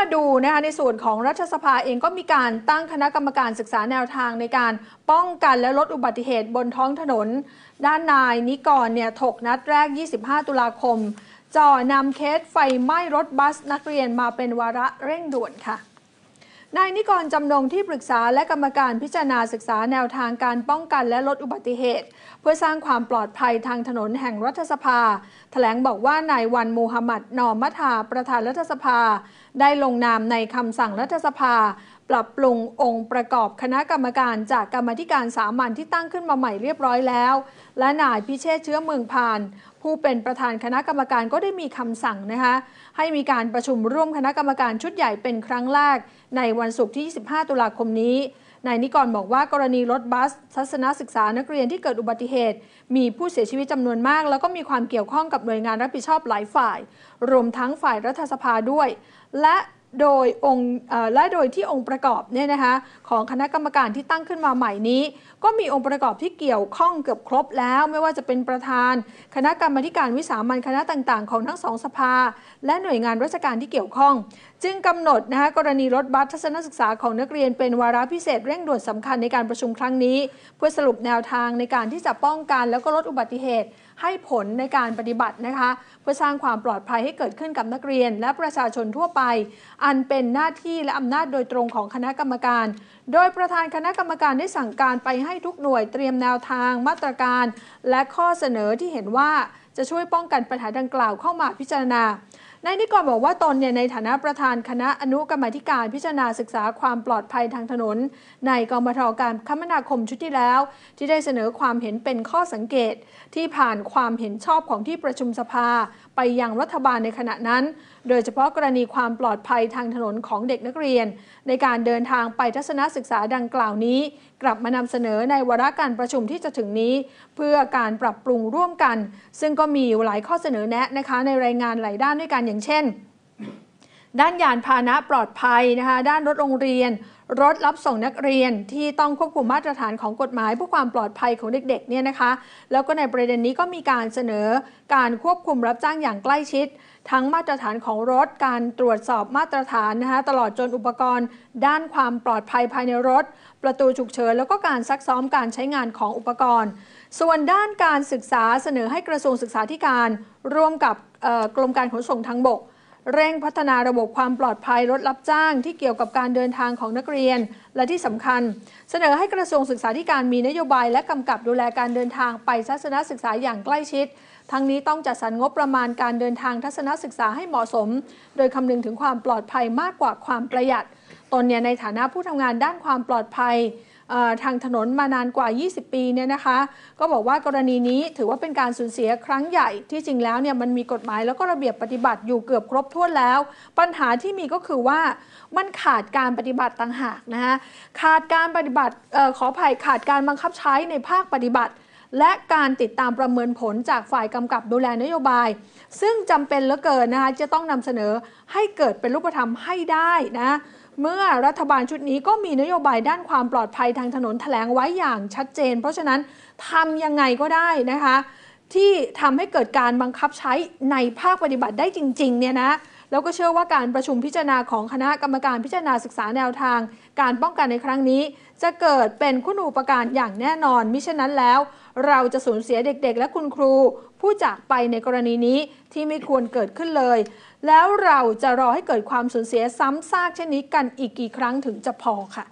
าดูนะคะในส่วนของรัฐสภาเองก็มีการตั้งคณะกรรมการศึกษาแนวทางในการป้องกันและลดอุบัติเหตุบนท้องถนนด้านนายนิกรเนี่ยถกนัดแรก 25 ตุลาคมจ่อนำเคสไฟไหม้รถบัสนักเรียนมาเป็นวาระเร่งด่วนค่ะนายนิกรจำนงที่ปรึกษาและกรรมการพิจารณาศึกษาแนวทางการป้องกันและลดอุบัติเหตุ เพื่อสร้างความปลอดภัยทางถนนแห่งรัฐสภาถแถลงบอกว่านายวันมูฮัมหมัด นอมมัทา ประธานรัฐสภา ได้ลงนามในคำสั่งรัฐสภาปรับปรุงองค์ประกอบคณะกรรมการจากกรรมธิการสามัญที่ตั้งขึ้นมาใหม่เรียบร้อยแล้ว และนายพิเชษเชื้อเมืองพาน ผู้เป็นประธานคณะกรรมการก็ได้มีคำสั่งนะคะ ให้มีการประชุมร่วมคณะกรรมการชุดใหญ่เป็นครั้งแรกในวันศุกร์ที่ 25 ตุลาคมนี้นายนิกรบอกว่ากรณีรถบัสทัศนศึกษานักเรียนที่เกิดอุบัติเหตุ มีผู้เสียชีวิตจำนวนมาก แล้วก็มีความเกี่ยวข้องกับหน่วยงานรับผิดชอบหลายฝ่าย รวมทั้งฝ่ายรัฐสภาด้วย และโดยองค์และโดยที่องค์ประกอบเนี่ยนะคะของคณะกรรมการที่ตั้งขึ้นมาใหม่นี้ ก็มีองค์ประกอบที่เกี่ยวข้องเกือบครบแล้วไม่ว่าจะเป็นประธาน คณะกรรมการวิสามันคณะต่างๆ ของทั้งสองสภา และหน่วยงานราชการที่เกี่ยวข้อง จึงกำหนดนะคะกรณีรถบัสทัศนศึกษาของนักเรียนเป็นวาระพิเศษเร่งด่วนสำคัญในการประชุมครั้งนี้ เพื่อสรุปแนวทางในการที่จะป้องกัน แล้วก็ลดอุบัติเหตุ ให้ผลในการปฏิบัตินะคะเพื่อสร้างความปลอดภัยให้เกิดขึ้นกับนักเรียน และประชาชนทั่วไปอันเป็นหน้าที่และอำนาจโดยตรงของคณะกรรมการ โดยประธานคณะกรรมการได้สั่งการไปให้ทุกหน่วยเตรียมแนวทาง มาตรการ และข้อเสนอที่เห็นว่าจะช่วยป้องกันปัญหาดังกล่าวเข้ามาพิจารณานายนิกรบอกว่าตนเนี่ยในฐานะประธานคณะอนุกรรมธิการพิจารณาศึกษาความปลอดภัยทางถนน ในกรมทอการคมนาคมชุดที่แล้ว ที่ได้เสนอความเห็นเป็นข้อสังเกตที่ผ่านความเห็นชอบของที่ประชุมสภาไปยังรัฐบาลในขณะนั้น โดยเฉพาะกรณีความปลอดภัยทางถนนของเด็กนักเรียน ในการเดินทางไปทัศนศึกษาดังกล่าวนี้ กลับมานำเสนอในวาระการประชุมที่จะถึงนี้ เพื่อการปรับปรุงร่วมกัน ซึ่งก็มีหลายข้อเสนอแนะนะคะในรายงานหลายด้านด้วยกันอย่างเช่นด้านยานพาหนะปลอดภัยนะคะด้านรถโรงเรียน รถรับส่งนักเรียนที่ต้องควบคุมมาตรฐานของกฎหมายเพื่อความปลอดภัยของเด็กๆเนี่ยนะคะแล้วก็ในประเด็นนี้ก็มีการเสนอการควบคุมรับจ้างอย่างใกล้ชิด ทั้งมาตรฐานของรถการตรวจสอบมาตรฐานนะคะตลอดจนอุปกรณ์ ด้านความปลอดภัยภายในรถ ประตูฉุกเฉินแล้วก็การซักซ้อมการใช้งานของอุปกรณ์ ส่วนด้านการศึกษาเสนอให้กระทรวงศึกษาธิการ ร่วมกับกรมการขนส่งทางบกเร่งพัฒนาระบบความปลอดภัยรถรับจ้าง ที่เกี่ยวกับการเดินทางของนักเรียนและที่สำคัญ เสนอให้กระทรวงศึกษาธิการมีนโยบายและกำกับดูแลการเดินทางไปทัศนศึกษาอย่างใกล้ชิด ทั้งนี้ต้องจัดสรรงบประมาณการเดินทางทัศนศึกษาให้เหมาะสม โดยคำนึงถึงความปลอดภัยมากกว่าความประหยัด ตนเนี่ยในฐานะผู้ทำงานด้านความปลอดภัยทางถนนมานานกว่า 20 ปีเนี่ยนะคะ ก็บอกว่ากรณีนี้ถือว่าเป็นการสูญเสียครั้งใหญ่ ที่จริงแล้วเนี่ยมันมีกฎหมายแล้วก็ระเบียบปฏิบัติอยู่เกือบครบถ้วนแล้ว ปัญหาที่มีก็คือว่า มันขาดการปฏิบัติต่างหากนะคะขาดการปฏิบัติอขออภัยขาดการบังคับใช้ในภาคปฏิบัติ และการติดตามประเมินผลจากฝ่ายกำกับดูแลนโยบาย ซึ่งจำเป็นเหลือเกินนะคะจะต้องนำเสนอให้เกิดเป็นรูปธรรมให้ได้นะเมื่อรัฐบาลชุดนี้ก็มีนโยบายด้านความปลอดภัยทางถนนแถลงไว้อย่างชัดเจน เพราะฉะนั้นทำยังไงก็ได้นะคะที่ทำให้เกิดการบังคับใช้ในภาคปฏิบัติได้จริงๆเนี่ยนะแล้วก็เชื่อว่าการประชุมพิจารณาของคณะกรรมการพิจารณาศึกษาแนวทาง การป้องกันในครั้งนี้จะเกิดเป็นคุณุปการอย่างแน่นอน มิฉะนั้นแล้วเราจะสูญเสียเด็กๆ และคุณครู ผู้จากไปในกรณีนี้ที่ไม่ควรเกิดขึ้นเลย แล้วเราจะรอให้เกิดความสูญเสียซ้ำซากเช่นนี้กันอีกกี่ครั้งถึงจะพอค่ะ